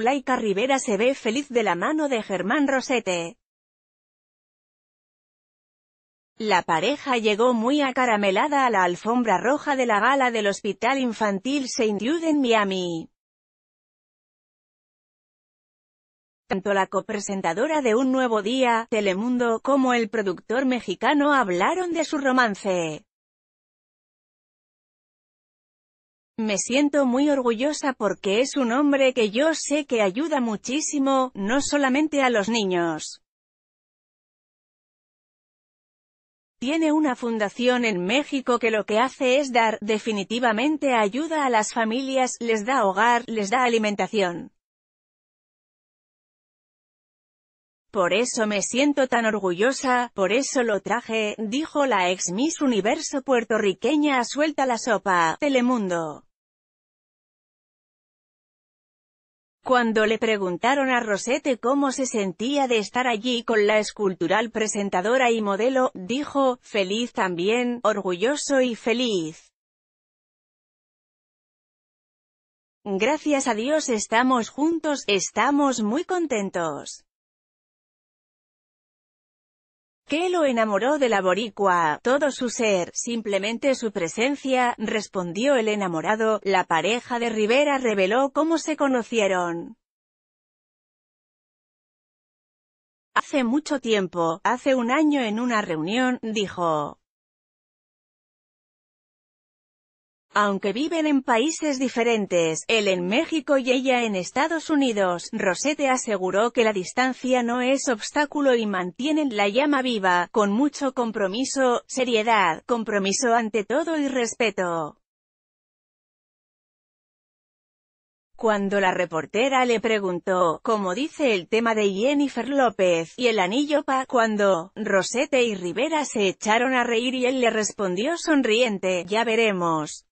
Laica Rivera se ve feliz de la mano de Germán Rosete. La pareja llegó muy acaramelada a la alfombra roja de la gala del Hospital Infantil Saint Jude en Miami. Tanto la copresentadora de Un Nuevo Día, Telemundo, como el productor mexicano hablaron de su romance. Me siento muy orgullosa porque es un hombre que yo sé que ayuda muchísimo, no solamente a los niños. Tiene una fundación en México que lo que hace es dar, definitivamente ayuda a las familias, les da hogar, les da alimentación. Por eso me siento tan orgullosa, por eso lo traje, dijo la ex Miss Universo puertorriqueña a Suelta la Sopa, Telemundo. Cuando le preguntaron a Rosette cómo se sentía de estar allí con la escultural presentadora y modelo, dijo, feliz también, orgulloso y feliz. Gracias a Dios estamos juntos, estamos muy contentos. ¿Qué lo enamoró de la boricua, todo su ser, simplemente su presencia, respondió el enamorado, la pareja de Rivera reveló cómo se conocieron. Hace mucho tiempo, hace un año en una reunión, dijo, Aunque viven en países diferentes, él en México y ella en Estados Unidos, Rosette aseguró que la distancia no es obstáculo y mantienen la llama viva, con mucho compromiso, seriedad, compromiso ante todo y respeto. Cuando la reportera le preguntó, como dice el tema de Jennifer López, y el anillo pa, cuando, Rosette y Rivera se echaron a reír y él le respondió sonriente, ya veremos.